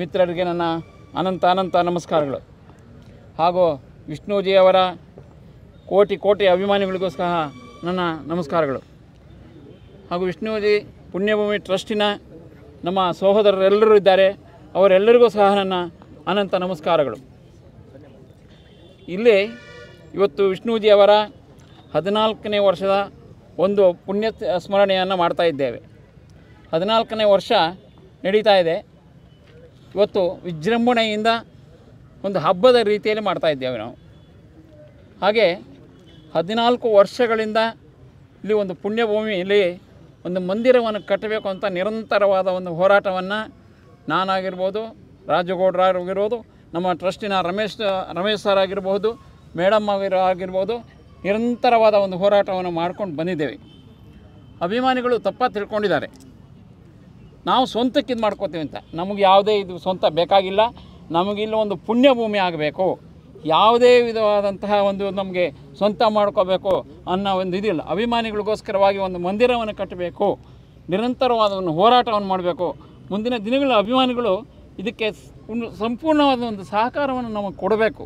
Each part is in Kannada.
ಮಿತ್ರರಿಗೆ ನನ್ನ ಅನಂತ ಅನಂತ ನಮಸ್ಕಾರಗಳು ಹಾಗೂ ವಿಷ್ಣುಜಿಯವರ ಕೋಟಿ ಕೋಟಿ ಅಭಿಮಾನಿಗಳಿಗೂ ಸಹ ನನ್ನ ನಮಸ್ಕಾರಗಳು ಹಾಗೂ ವಿಷ್ಣುಜಿ ಪುಣ್ಯಭೂಮಿ ಟ್ರಸ್ಟಿನ ನಮ್ಮ ಸಹೋದರರೆಲ್ಲರೂ ಇದ್ದಾರೆ ಅವರೆಲ್ಲರಿಗೂ ಸಹ ನನ್ನ ಅನಂತ ನಮಸ್ಕಾರಗಳು ಇಲ್ಲಿ ಇವತ್ತು ಅವರ ಹದಿನಾಲ್ಕನೇ ವರ್ಷದ ಒಂದು ಪುಣ್ಯ ಸ್ಮರಣೆಯನ್ನು ಮಾಡ್ತಾ ಇದ್ದೇವೆ ಹದಿನಾಲ್ಕನೇ ವರ್ಷ ನಡೀತಾ ಇದೆ ಇವತ್ತು ವಿಜೃಂಭಣೆಯಿಂದ ಒಂದು ಹಬ್ಬದ ರೀತಿಯಲ್ಲಿ ಇದ್ದೇವೆ ನಾವು ಹಾಗೆ ಹದಿನಾಲ್ಕು ವರ್ಷಗಳಿಂದ ಇಲ್ಲಿ ಒಂದು ಪುಣ್ಯಭೂಮಿಯಲ್ಲಿ ಒಂದು ಮಂದಿರವನ್ನು ಕಟ್ಟಬೇಕು ಅಂತ ನಿರಂತರವಾದ ಒಂದು ಹೋರಾಟವನ್ನು ನಾನಾಗಿರ್ಬೋದು ರಾಜಗೌಡರಾಗಿರ್ಬೋದು ನಮ್ಮ ಟ್ರಸ್ಟಿನ ರಮೇಶ್ ರಮೇಶ್ ಸರ್ ಆಗಿರ್ಬೋದು ಮೇಡಮ್ ಆಗಿರೋ ಆಗಿರ್ಬೋದು ನಿರಂತರವಾದ ಒಂದು ಹೋರಾಟವನ್ನು ಮಾಡ್ಕೊಂಡು ಬಂದಿದ್ದೇವೆ ಅಭಿಮಾನಿಗಳು ತಪ್ಪ ತಿಳ್ಕೊಂಡಿದ್ದಾರೆ ನಾವು ಸ್ವಂತಕ್ಕೆ ಇದು ಮಾಡ್ಕೋತೀವಿ ಅಂತ ನಮಗೆ ಯಾವುದೇ ಇದು ಸ್ವಂತ ಬೇಕಾಗಿಲ್ಲ ನಮಗಿಲ್ಲ ಒಂದು ಪುಣ್ಯಭೂಮಿ ಆಗಬೇಕು ಯಾವುದೇ ವಿಧವಾದಂತಹ ಒಂದು ನಮಗೆ ಸ್ವಂತ ಮಾಡ್ಕೋಬೇಕು ಅನ್ನೋ ಒಂದು ಇದಿಲ್ಲ ಅಭಿಮಾನಿಗಳಿಗೋಸ್ಕರವಾಗಿ ಒಂದು ಮಂದಿರವನ್ನು ಕಟ್ಟಬೇಕು ನಿರಂತರವಾದ ಒಂದು ಹೋರಾಟವನ್ನು ಮಾಡಬೇಕು ಮುಂದಿನ ದಿನಗಳ ಅಭಿಮಾನಿಗಳು ಇದಕ್ಕೆ ಒಂದು ಸಂಪೂರ್ಣವಾದ ಒಂದು ಸಹಕಾರವನ್ನು ನಮಗೆ ಕೊಡಬೇಕು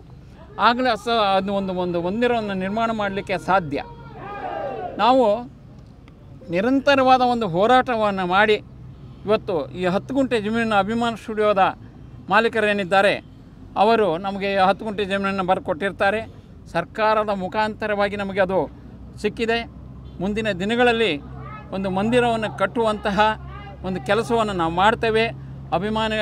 ಆಗಲೇ ಸ ಅದು ಒಂದು ಒಂದು ಮಂದಿರವನ್ನು ನಿರ್ಮಾಣ ಮಾಡಲಿಕ್ಕೆ ಸಾಧ್ಯ ನಾವು ನಿರಂತರವಾದ ಒಂದು ಹೋರಾಟವನ್ನು ಮಾಡಿ ಇವತ್ತು ಈ ಹತ್ತು ಗುಂಟೆ ಜಮೀನಿನ ಅಭಿಮಾನ ಸ್ಟುಡಿಯೋದ ಮಾಲೀಕರೇನಿದ್ದಾರೆ ಅವರು ನಮಗೆ ಹತ್ತು ಗುಂಟೆ ಜಮೀನನ್ನು ಬರ್ಕೊಟ್ಟಿರ್ತಾರೆ ಸರ್ಕಾರದ ಮುಖಾಂತರವಾಗಿ ನಮಗೆ ಅದು ಸಿಕ್ಕಿದೆ ಮುಂದಿನ ದಿನಗಳಲ್ಲಿ ಒಂದು ಮಂದಿರವನ್ನು ಕಟ್ಟುವಂತಹ ಒಂದು ಕೆಲಸವನ್ನು ನಾವು ಮಾಡ್ತೇವೆ ಅಭಿಮಾನ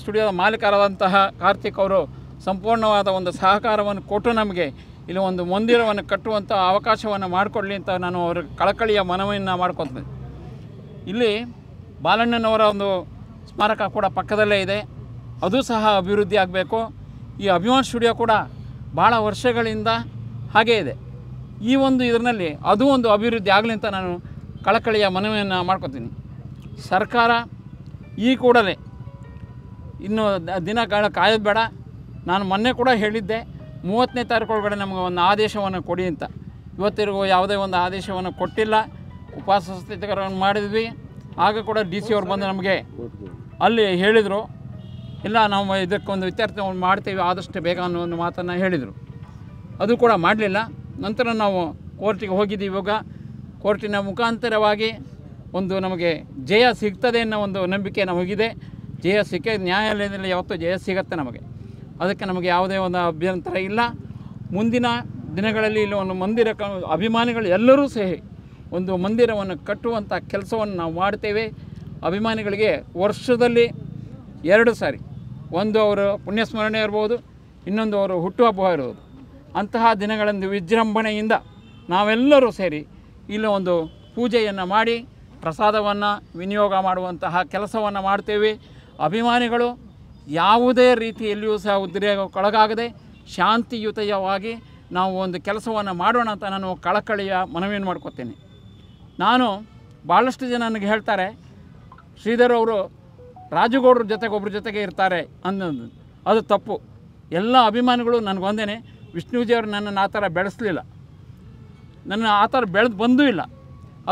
ಸ್ಟುಡಿಯೋದ ಮಾಲೀಕರಾದಂತಹ ಕಾರ್ತಿಕ್ ಅವರು ಸಂಪೂರ್ಣವಾದ ಒಂದು ಸಹಕಾರವನ್ನು ಕೊಟ್ಟು ನಮಗೆ ಇಲ್ಲಿ ಒಂದು ಮಂದಿರವನ್ನು ಕಟ್ಟುವಂಥ ಅವಕಾಶವನ್ನು ಮಾಡಿಕೊಡಲಿ ಅಂತ ನಾನು ಅವರ ಕಳಕಳಿಯ ಮನವಿಯನ್ನು ಮಾಡ್ಕೊತೇನೆ ಇಲ್ಲಿ ಬಾಲಣ್ಣನವರ ಒಂದು ಸ್ಮಾರಕ ಕೂಡ ಪಕ್ಕದಲ್ಲೇ ಇದೆ ಅದು ಸಹ ಅಭಿವೃದ್ಧಿ ಆಗಬೇಕು ಈ ಅಭಿಮಾನ್ ಸ್ಟುಡಿಯೋ ಕೂಡ ಭಾಳ ವರ್ಷಗಳಿಂದ ಹಾಗೇ ಇದೆ ಈ ಒಂದು ಇದರಲ್ಲಿ ಅದು ಒಂದು ಅಭಿವೃದ್ಧಿ ಆಗಲಿ ಅಂತ ನಾನು ಕಳಕಳಿಯ ಮನವಿಯನ್ನು ಮಾಡ್ಕೊತೀನಿ ಸರ್ಕಾರ ಈ ಕೂಡಲೇ ಇನ್ನು ದಿನ ಕಾಲ ಕಾಯೋದು ಬೇಡ ನಾನು ಮೊನ್ನೆ ಕೂಡ ಹೇಳಿದ್ದೆ ಮೂವತ್ತನೇ ತಾರೀಕು ಒಳಗಡೆ ನಮಗೆ ಒಂದು ಆದೇಶವನ್ನು ಕೊಡಿ ಅಂತ ಇವತ್ತಿಗೂ ಯಾವುದೇ ಒಂದು ಆದೇಶವನ್ನು ಕೊಟ್ಟಿಲ್ಲ ಉಪವಾಸ ಮಾಡಿದ್ವಿ ಆಗ ಕೂಡ ಡಿ ಸಿ ಅವ್ರು ಬಂದು ನಮಗೆ ಅಲ್ಲಿ ಹೇಳಿದರು ಇಲ್ಲ ನಾವು ಇದಕ್ಕೊಂದು ವಿಚಾರ ಮಾಡ್ತೀವಿ ಆದಷ್ಟು ಬೇಗ ಅನ್ನೋ ಒಂದು ಮಾತನ್ನು ಹೇಳಿದರು ಅದು ಕೂಡ ಮಾಡಲಿಲ್ಲ ನಂತರ ನಾವು ಕೋರ್ಟಿಗೆ ಹೋಗಿದ್ದೀವಿ ಇವಾಗ ಕೋರ್ಟಿನ ಮುಖಾಂತರವಾಗಿ ಒಂದು ನಮಗೆ ಜಯ ಸಿಗ್ತದೆ ಅನ್ನೋ ಒಂದು ನಂಬಿಕೆ ನಮಗಿದೆ ಜಯ ಸಿಕ್ಕ ನ್ಯಾಯಾಲಯದಲ್ಲಿ ಯಾವತ್ತೂ ಜಯ ಸಿಗತ್ತೆ ನಮಗೆ ಅದಕ್ಕೆ ನಮಗೆ ಯಾವುದೇ ಒಂದು ಅಭ್ಯಂತರ ಇಲ್ಲ ಮುಂದಿನ ದಿನಗಳಲ್ಲಿ ಇಲ್ಲಿ ಒಂದು ಮಂದಿರ ಅಭಿಮಾನಿಗಳು ಎಲ್ಲರೂ ಸಹಿ ಒಂದು ಮಂದಿರವನ್ನು ಕಟ್ಟುವಂಥ ಕೆಲಸವನ್ನು ನಾವು ಮಾಡ್ತೇವೆ ಅಭಿಮಾನಿಗಳಿಗೆ ವರ್ಷದಲ್ಲಿ ಎರಡು ಸಾರಿ ಒಂದು ಅವರು ಪುಣ್ಯಸ್ಮರಣೆ ಇರ್ಬೋದು ಇನ್ನೊಂದು ಅವರು ಹುಟ್ಟುಹಬ್ಬ ಇರ್ಬೋದು ಅಂತಹ ದಿನಗಳಂದು ವಿಜೃಂಭಣೆಯಿಂದ ನಾವೆಲ್ಲರೂ ಸೇರಿ ಇಲ್ಲಿ ಒಂದು ಪೂಜೆಯನ್ನು ಮಾಡಿ ಪ್ರಸಾದವನ್ನು ವಿನಿಯೋಗ ಮಾಡುವಂತಹ ಕೆಲಸವನ್ನು ಮಾಡ್ತೇವೆ ಅಭಿಮಾನಿಗಳು ಯಾವುದೇ ರೀತಿಯಲ್ಲಿಯೂ ಸಹ ಉದ್ರೇಗಕ್ಕೊಳಗಾಗದೆ ಶಾಂತಿಯುತವಾಗಿ ನಾವು ಒಂದು ಕೆಲಸವನ್ನು ಮಾಡೋಣ ಅಂತ ನಾನು ಕಳಕಳಿಯ ಮನವಿಯನ್ನು ಮಾಡ್ಕೋತೇನೆ ನಾನು ಭಾಳಷ್ಟು ಜನ ನನಗೆ ಹೇಳ್ತಾರೆ ಶ್ರೀಧರ್ ಅವರು ರಾಜುಗೌಡ್ರ ಜೊತೆಗೆ ಒಬ್ಬರ ಜೊತೆಗೆ ಇರ್ತಾರೆ ಅನ್ನೋದು ಅದು ತಪ್ಪು ಎಲ್ಲ ಅಭಿಮಾನಿಗಳು ನನಗೊಂದೇನೆ ವಿಷ್ಣುಜಿಯವರು ನನ್ನನ್ನು ಆ ಥರ ಬೆಳೆಸಲಿಲ್ಲ ನನ್ನ ಆ ಥರ ಬೆಳೆದು ಬಂದೂ ಇಲ್ಲ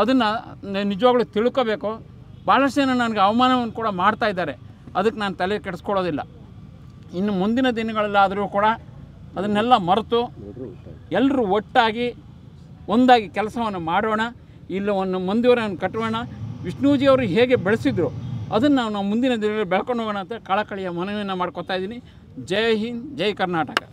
ಅದನ್ನು ನಿಜವಾಗ್ಲೂ ತಿಳ್ಕೋಬೇಕು ಭಾಳಷ್ಟು ಜನ ನನಗೆ ಅವಮಾನವನ್ನು ಕೂಡ ಮಾಡ್ತಾ ಇದ್ದಾರೆ ಅದಕ್ಕೆ ನಾನು ತಲೆ ಕೆಡಿಸ್ಕೊಳ್ಳೋದಿಲ್ಲ ಇನ್ನು ಮುಂದಿನ ದಿನಗಳಲ್ಲಾದರೂ ಕೂಡ ಅದನ್ನೆಲ್ಲ ಮರೆತು ಎಲ್ಲರೂ ಒಟ್ಟಾಗಿ ಒಂದಾಗಿ ಕೆಲಸವನ್ನು ಮಾಡೋಣ ಇಲ್ಲ ಒಂದು ಮುಂದುವರೆಯನ್ನು ಕಟ್ಟೋಣ ವಿಷ್ಣುಜಿ ಅವರು ಹೇಗೆ ಬೆಳೆಸಿದ್ರು ಅದನ್ನು ನಾವು ಮುಂದಿನ ದಿನಗಳಲ್ಲಿ ಬೆಳ್ಕೊಂಡು ಹೋಗೋಣ ಅಂತ ಕಳಕಳಿಯ ಮನವಿಯನ್ನು ಮಾಡ್ಕೊತಾ ಇದ್ದೀನಿ ಜೈ ಹಿಂದ್ ಜೈ ಕರ್ನಾಟಕ